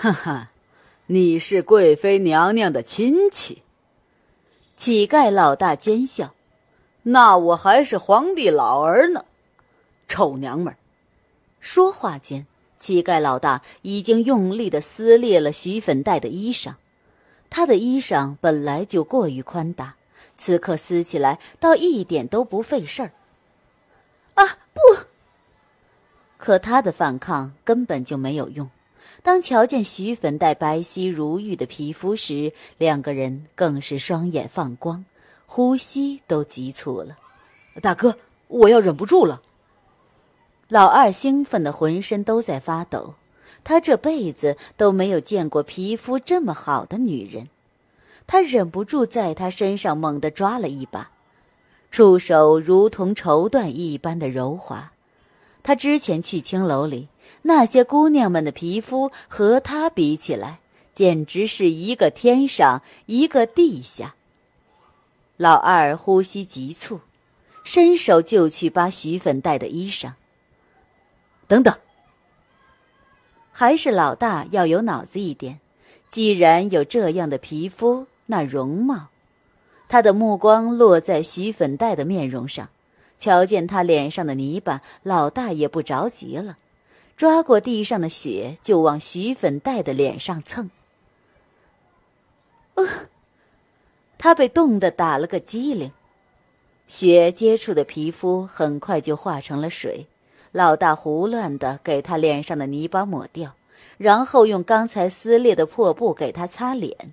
哈哈，你是贵妃娘娘的亲戚。乞丐老大奸笑，那我还是皇帝老儿呢！臭娘们儿。说话间，乞丐老大已经用力的撕裂了徐粉黛的衣裳。她的衣裳本来就过于宽大，此刻撕起来倒一点都不费事儿。啊不！可他的反抗根本就没有用。当瞧见徐粉黛白皙如玉的皮肤时，两个人更是双眼放光，呼吸都急促了。大哥，我要忍不住了。老二兴奋的浑身都在发抖，他这辈子都没有见过皮肤这么好的女人，他忍不住在她身上猛地抓了一把，触手如同绸缎一般的柔滑。他之前去青楼里。那些姑娘们的皮肤和她比起来，简直是一个天上一个地下。老二呼吸急促，伸手就去扒徐粉黛的衣裳。等等，还是老大要有脑子一点。既然有这样的皮肤，那容貌，他的目光落在徐粉黛的面容上，瞧见她脸上的泥巴，老大也不着急了。抓过地上的雪，就往徐粉黛的脸上蹭。呃，他被冻得打了个激灵，雪接触的皮肤很快就化成了水。老大胡乱的给他脸上的泥巴抹掉，然后用刚才撕裂的破布给他擦脸。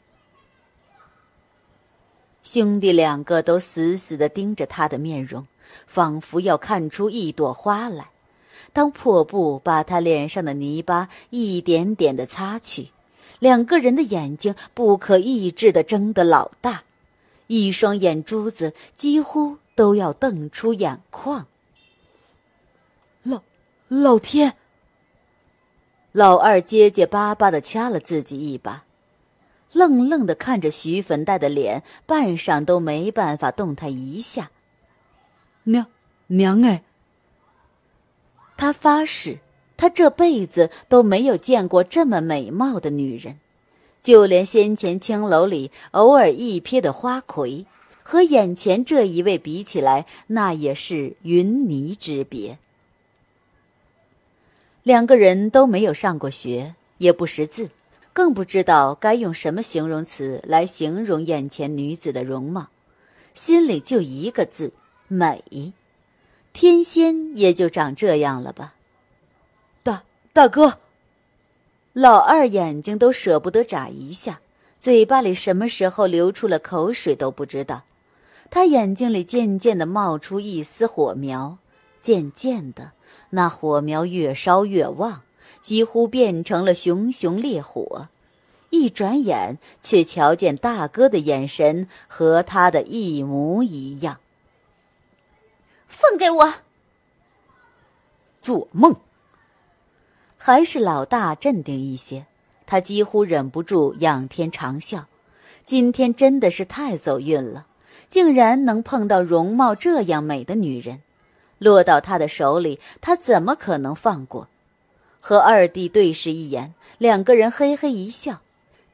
兄弟两个都死死的盯着他的面容，仿佛要看出一朵花来。当破布把他脸上的泥巴一点点的擦去，两个人的眼睛不可抑制的睁得老大，一双眼珠子几乎都要瞪出眼眶。老，老天！老二结结巴巴的掐了自己一把，愣愣的看着徐粉黛的脸，半晌都没办法动弹一下。娘，娘哎！他发誓，他这辈子都没有见过这么美貌的女人，就连先前青楼里偶尔一瞥的花魁，和眼前这一位比起来，那也是云泥之别。两个人都没有上过学，也不识字，更不知道该用什么形容词来形容眼前女子的容貌，心里就一个字：美。天仙也就长这样了吧，大大哥，老二眼睛都舍不得眨一下，嘴巴里什么时候流出了口水都不知道。他眼睛里渐渐的冒出一丝火苗，渐渐的，那火苗越烧越旺，几乎变成了熊熊烈火。一转眼，却瞧见大哥的眼神和他的一模一样。放给我！做梦！还是老大镇定一些。他几乎忍不住仰天长笑。今天真的是太走运了，竟然能碰到容貌这样美的女人，落到他的手里，他怎么可能放过？和二弟对视一眼，两个人嘿嘿一笑，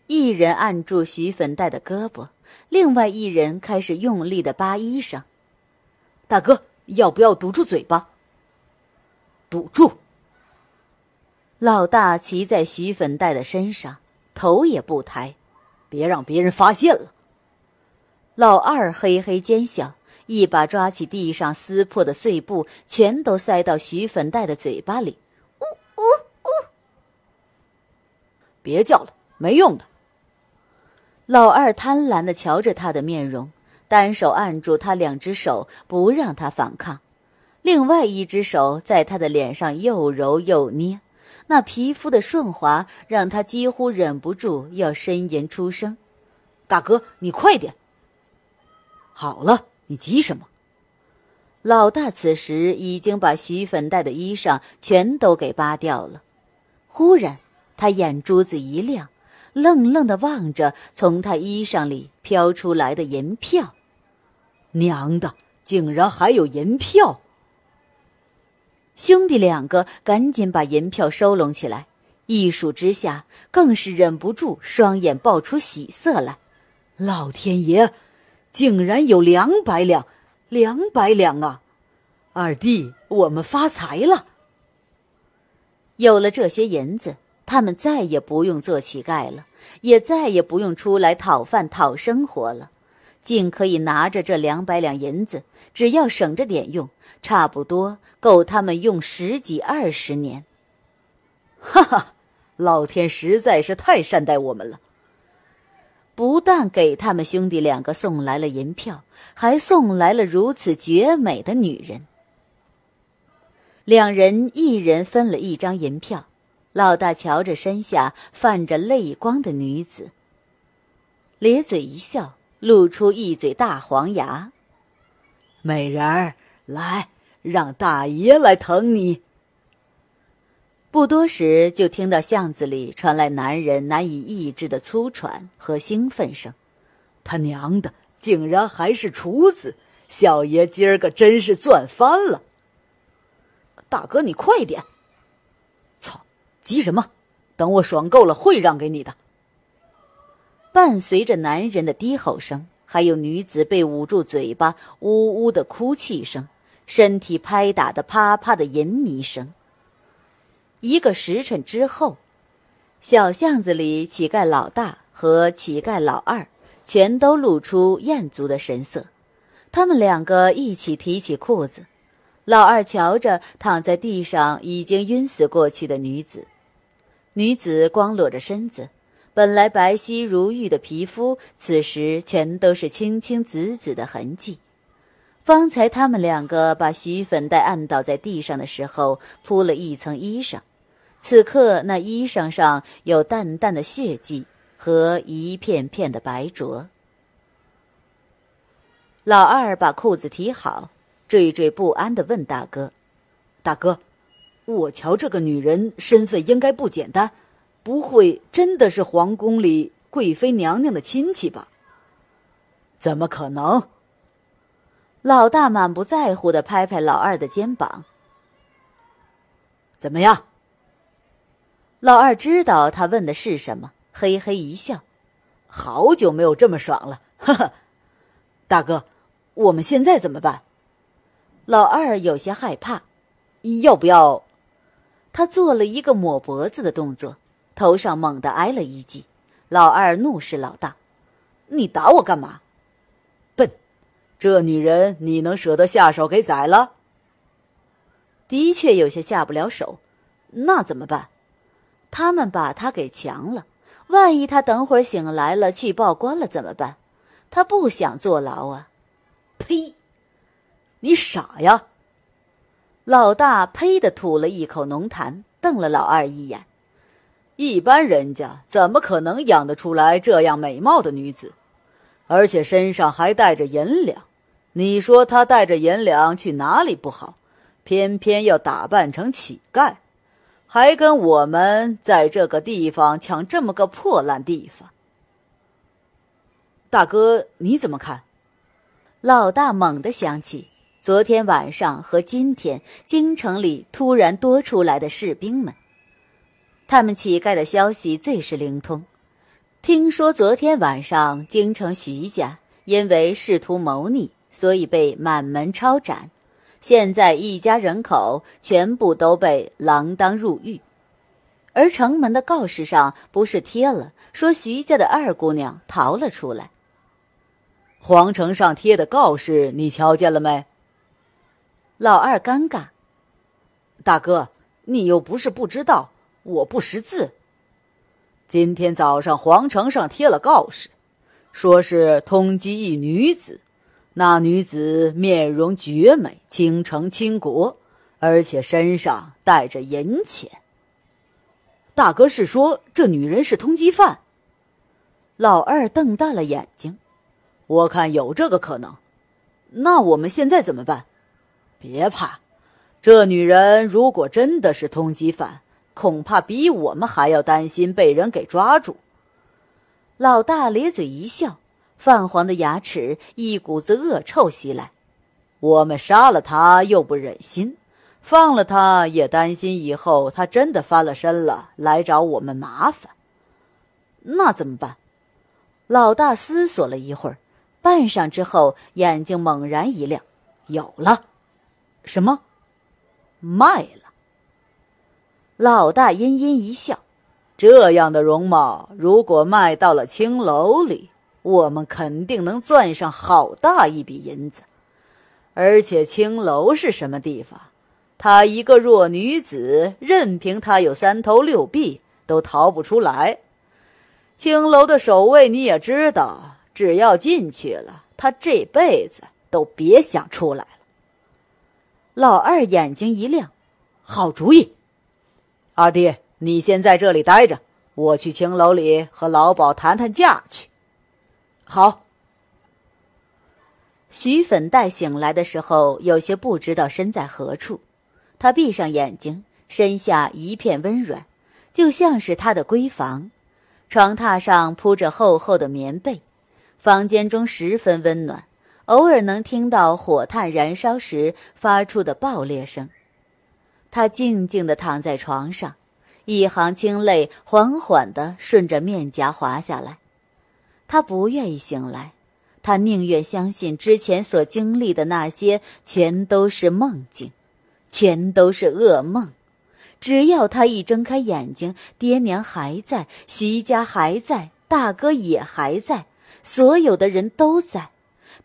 一人按住徐粉黛的胳膊，另外一人开始用力的扒衣裳。大哥。要不要堵住嘴巴？堵住！老大骑在徐粉黛的身上，头也不抬，别让别人发现了。老二嘿嘿奸笑，一把抓起地上撕破的碎布，全都塞到徐粉黛的嘴巴里。呜呜呜！别叫了，没用的。老二贪婪的瞧着他的面容。单手按住他两只手，不让他反抗；另外一只手在他的脸上又揉又捏，那皮肤的顺滑让他几乎忍不住要呻吟出声。大哥，你快点！好了，你急什么？老大此时已经把徐粉黛的衣裳全都给扒掉了。忽然，他眼珠子一亮，愣愣的望着从他衣裳里飘出来的银票。娘的，竟然还有银票！兄弟两个赶紧把银票收拢起来，一数之下，更是忍不住双眼爆出喜色来。老天爷，竟然有两百两，两百两啊！二弟，我们发财了！有了这些银子，他们再也不用做乞丐了，也再也不用出来讨饭讨生活了。竟可以拿着这两百两银子，只要省着点用，差不多够他们用十几二十年。哈哈，老天实在是太善待我们了，不但给他们兄弟两个送来了银票，还送来了如此绝美的女人。两人一人分了一张银票，老大瞧着身下泛着泪光的女子，咧嘴一笑。露出一嘴大黄牙，美人儿，来，让大爷来疼你。不多时，就听到巷子里传来男人难以抑制的粗喘和兴奋声。他娘的，竟然还是厨子，小爷今儿个真是赚翻了。大哥，你快点，操，急什么？等我爽够了，会让给你的。伴随着男人的低吼声，还有女子被捂住嘴巴呜呜的哭泣声，身体拍打的啪啪的淫靡声。一个时辰之后，小巷子里，乞丐老大和乞丐老二全都露出餍足的神色。他们两个一起提起裤子，老二瞧着躺在地上已经晕死过去的女子，女子光裸着身子。本来白皙如玉的皮肤，此时全都是青青紫紫的痕迹。方才他们两个把徐粉黛按倒在地上的时候，铺了一层衣裳，此刻那衣裳上有淡淡的血迹和一片片的白浊。老二把裤子提好，惴惴不安的问大哥：“大哥，我瞧这个女人身份应该不简单。”不会真的是皇宫里贵妃娘娘的亲戚吧？怎么可能？老大满不在乎的拍拍老二的肩膀。怎么样？老二知道他问的是什么，嘿嘿一笑。好久没有这么爽了，呵呵，大哥，我们现在怎么办？老二有些害怕，要不要？他做了一个抹脖子的动作。头上猛地挨了一记，老二怒视老大：“你打我干嘛？”“笨，这女人你能舍得下手给宰了？”的确有些下不了手，那怎么办？他们把他给强了，万一他等会儿醒来了去报官了怎么办？他不想坐牢啊！“呸，你傻呀！”老大呸的吐了一口浓痰，瞪了老二一眼。一般人家怎么可能养得出来这样美貌的女子，而且身上还带着银两？你说他带着银两去哪里不好，偏偏要打扮成乞丐，还跟我们在这个地方抢这么个破烂地方？大哥，你怎么看？老大猛地想起昨天晚上和今天京城里突然多出来的士兵们。他们乞丐的消息最是灵通，听说昨天晚上京城徐家因为试图谋逆，所以被满门抄斩，现在一家人口全部都被锒铛入狱，而城门的告示上不是贴了，说徐家的二姑娘逃了出来。皇城上贴的告示你瞧见了没？老二尴尬，大哥，你又不是不知道。我不识字。今天早上皇城上贴了告示，说是通缉一女子，那女子面容绝美，倾城倾国，而且身上带着银钱。大哥是说这女人是通缉犯？老二瞪大了眼睛。我看有这个可能。那我们现在怎么办？别怕，这女人如果真的是通缉犯。恐怕比我们还要担心被人给抓住。老大咧嘴一笑，泛黄的牙齿，一股子恶臭袭来。我们杀了他又不忍心，放了他也担心以后他真的翻了身了来找我们麻烦。那怎么办？老大思索了一会儿，半晌之后眼睛猛然一亮，有了！什么？卖了。老大阴阴一笑：“这样的容貌，如果卖到了青楼里，我们肯定能赚上好大一笔银子。而且青楼是什么地方？她一个弱女子，任凭她有三头六臂，都逃不出来。青楼的守卫你也知道，只要进去了，她这辈子都别想出来了。”老二眼睛一亮：“好主意！”阿爹，你先在这里待着，我去青楼里和老鸨谈谈价去。好。徐粉黛醒来的时候，有些不知道身在何处。她闭上眼睛，身下一片温软，就像是她的闺房。床榻上铺着厚厚的棉被，房间中十分温暖，偶尔能听到火炭燃烧时发出的爆裂声。她静静地躺在床上，一行清泪缓缓地顺着面颊滑下来。她不愿意醒来，她宁愿相信之前所经历的那些全都是梦境，全都是噩梦。只要她一睁开眼睛，爹娘还在，徐家还在，大哥也还在，所有的人都在，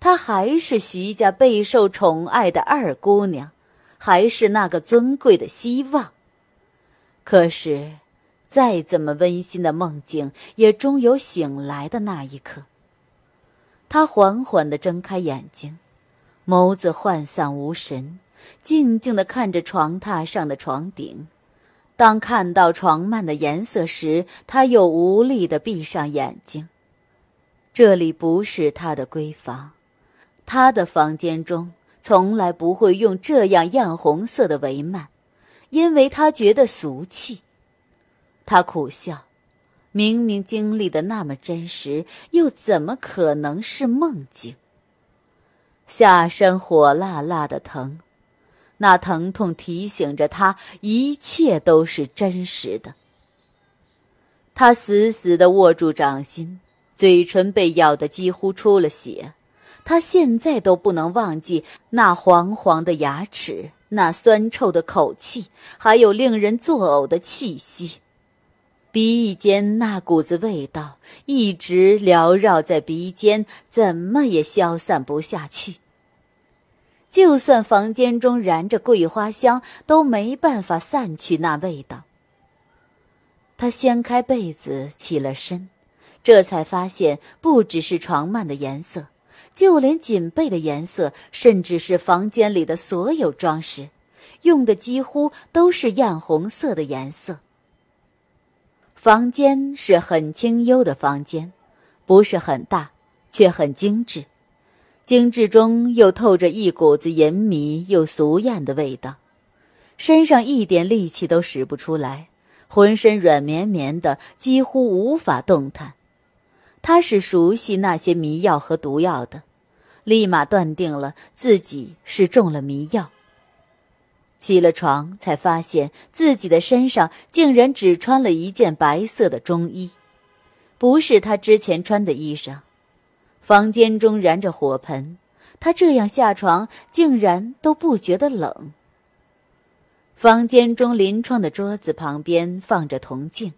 她还是徐家备受宠爱的二姑娘。还是那个尊贵的希望。可是，再怎么温馨的梦境，也终有醒来的那一刻。他缓缓的睁开眼睛，眸子涣散无神，静静地看着床榻上的床顶。当看到床幔的颜色时，他又无力的闭上眼睛。这里不是他的闺房，他的房间中。从来不会用这样艳红色的帷幔，因为他觉得俗气。他苦笑，明明经历的那么真实，又怎么可能是梦境？下身火辣辣的疼，那疼痛提醒着他，一切都是真实的。他死死的握住掌心，嘴唇被咬得几乎出了血。他现在都不能忘记那黄黄的牙齿，那酸臭的口气，还有令人作呕的气息。鼻翼间那股子味道一直缭绕在鼻尖，怎么也消散不下去。就算房间中燃着桂花香，都没办法散去那味道。他掀开被子起了身，这才发现不只是床幔的颜色。就连锦被的颜色，甚至是房间里的所有装饰，用的几乎都是艳红色的颜色。房间是很清幽的房间，不是很大，却很精致，精致中又透着一股子淫靡又俗艳的味道。身上一点力气都使不出来，浑身软绵绵的，几乎无法动弹。他是熟悉那些迷药和毒药的。立马断定了自己是中了迷药。起了床，才发现自己的身上竟然只穿了一件白色的中衣，不是他之前穿的衣裳。房间中燃着火盆，他这样下床竟然都不觉得冷。房间中临窗的桌子旁边放着铜镜，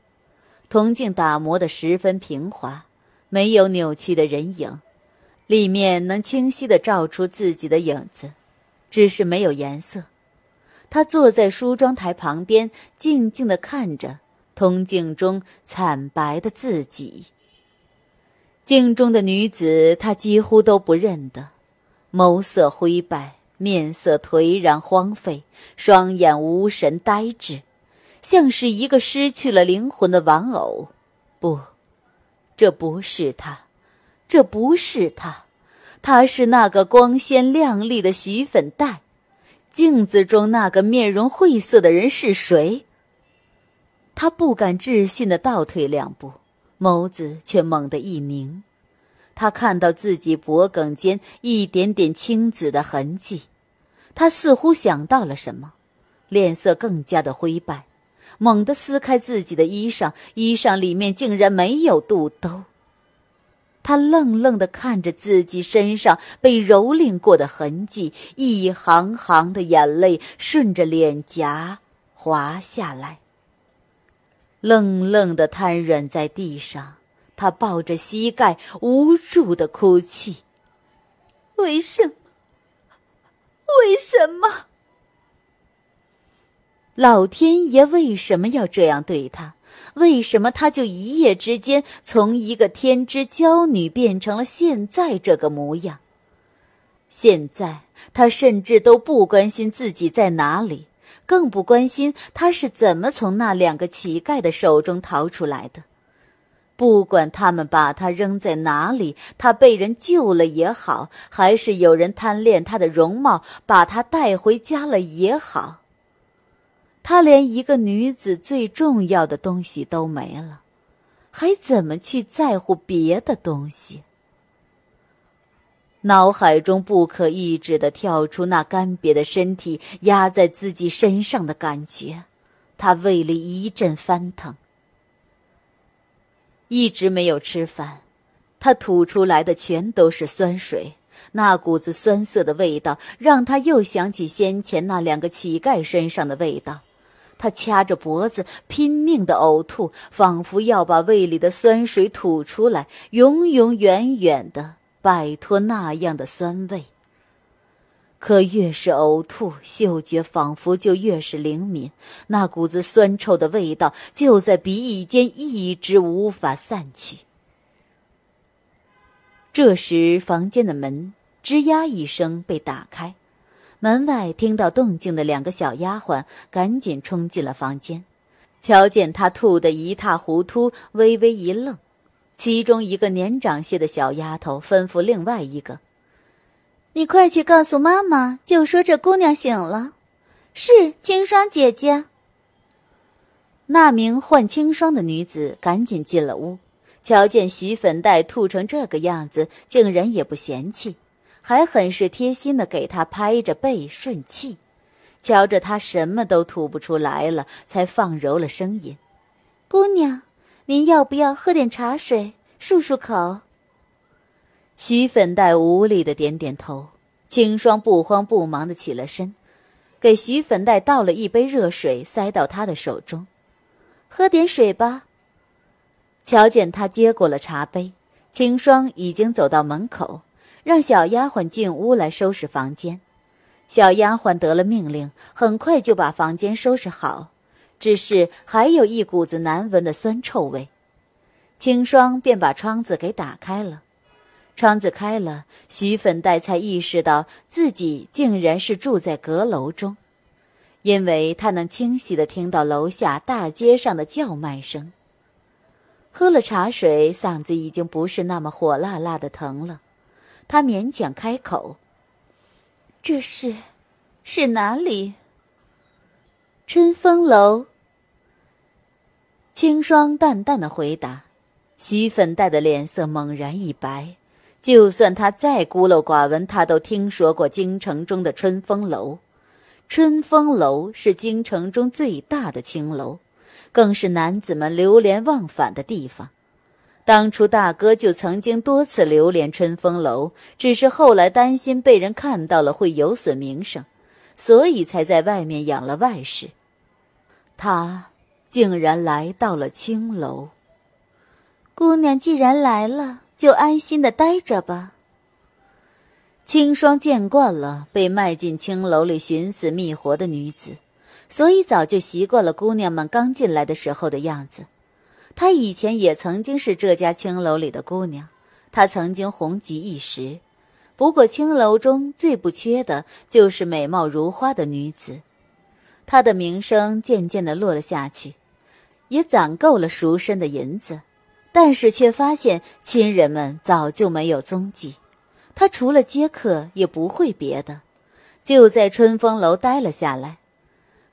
铜镜打磨的十分平滑，没有扭曲的人影。里面能清晰的照出自己的影子，只是没有颜色。他坐在梳妆台旁边，静静的看着铜镜中惨白的自己。镜中的女子，他几乎都不认得，眸色灰败，面色颓然荒废，双眼无神呆滞，像是一个失去了灵魂的玩偶。不，这不是他。这不是他，他是那个光鲜亮丽的徐粉黛。镜子中那个面容晦涩的人是谁？他不敢置信的倒退两步，眸子却猛地一凝。他看到自己脖颈间一点点青紫的痕迹。他似乎想到了什么，脸色更加的灰败，猛地撕开自己的衣裳，衣裳里面竟然没有肚兜。他愣愣地看着自己身上被蹂躏过的痕迹，一行行的眼泪顺着脸颊滑下来。愣愣的瘫软在地上，他抱着膝盖，无助的哭泣：“为什么？为什么？老天爷为什么要这样对他？”为什么她就一夜之间从一个天之娇女变成了现在这个模样？现在她甚至都不关心自己在哪里，更不关心她是怎么从那两个乞丐的手中逃出来的。不管他们把她扔在哪里，她被人救了也好，还是有人贪恋她的容貌把她带回家了也好。他连一个女子最重要的东西都没了，还怎么去在乎别的东西？脑海中不可抑制的跳出那干瘪的身体压在自己身上的感觉，他胃里一阵翻腾。一直没有吃饭，他吐出来的全都是酸水，那股子酸涩的味道让他又想起先前那两个乞丐身上的味道。他掐着脖子，拼命的呕吐，仿佛要把胃里的酸水吐出来，永永远远的摆脱那样的酸味。可越是呕吐，嗅觉仿佛就越是灵敏，那股子酸臭的味道就在鼻翼间一直无法散去。这时，房间的门吱呀一声被打开。门外听到动静的两个小丫鬟赶紧冲进了房间，瞧见她吐得一塌糊涂，微微一愣。其中一个年长些的小丫头吩咐另外一个：“你快去告诉妈妈，就说这姑娘醒了。”“是，清霜姐姐。”那名唤清霜的女子赶紧进了屋，瞧见徐粉黛吐成这个样子，竟然也不嫌弃。还很是贴心的给她拍着背顺气，瞧着她什么都吐不出来了，才放柔了声音：“姑娘，您要不要喝点茶水漱漱口？”徐粉黛无力的点点头。青霜不慌不忙的起了身，给徐粉黛倒了一杯热水，塞到她的手中：“喝点水吧。”瞧见她接过了茶杯，青霜已经走到门口。让小丫鬟进屋来收拾房间。小丫鬟得了命令，很快就把房间收拾好，只是还有一股子难闻的酸臭味。青霜便把窗子给打开了。窗子开了，徐粉黛才意识到自己竟然是住在阁楼中，因为她能清晰的听到楼下大街上的叫卖声。喝了茶水，嗓子已经不是那么火辣辣的疼了。他勉强开口：“这是，是哪里？”春风楼。青霜淡淡的回答。徐粉黛的脸色猛然一白。就算他再孤陋寡闻，他都听说过京城中的春风楼。春风楼是京城中最大的青楼，更是男子们流连忘返的地方。当初大哥就曾经多次流连春风楼，只是后来担心被人看到了会有损名声，所以才在外面养了外室。他竟然来到了青楼。姑娘既然来了，就安心的待着吧。青霜见惯了被卖进青楼里寻死觅活的女子，所以早就习惯了姑娘们刚进来的时候的样子。她以前也曾经是这家青楼里的姑娘，她曾经红极一时。不过青楼中最不缺的就是美貌如花的女子，她的名声渐渐地落了下去，也攒够了赎身的银子，但是却发现亲人们早就没有踪迹。她除了接客也不会别的，就在春风楼待了下来，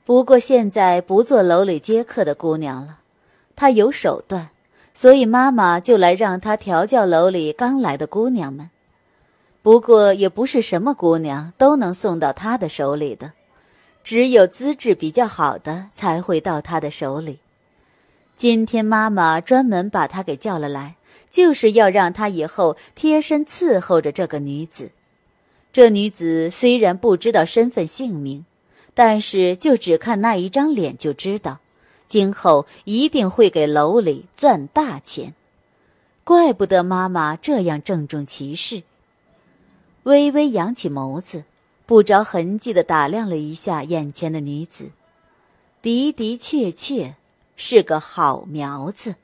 不过现在不做楼里接客的姑娘了。他有手段，所以妈妈就来让他调教楼里刚来的姑娘们。不过也不是什么姑娘都能送到他的手里的，只有资质比较好的才会到他的手里。今天妈妈专门把他给叫了来，就是要让他以后贴身伺候着这个女子。这女子虽然不知道身份姓名，但是就只看那一张脸就知道。今后一定会给楼里赚大钱，怪不得妈妈这样郑重其事。微微扬起眸子，不着痕迹的打量了一下眼前的女子，的的确确是个好苗子。